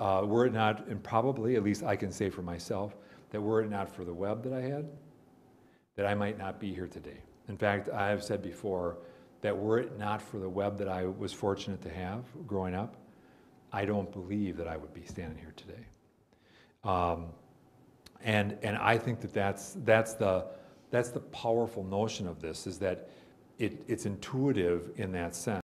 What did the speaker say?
uh, were it not, and probably, at least I can say for myself, that were it not for the web that I had, that I might not be here today. In fact, I have said before that were it not for the web that I was fortunate to have growing up, I don't believe that I would be standing here today. Um, and and I think that that's that's the that's the powerful notion of this is that it, it's intuitive in that sense.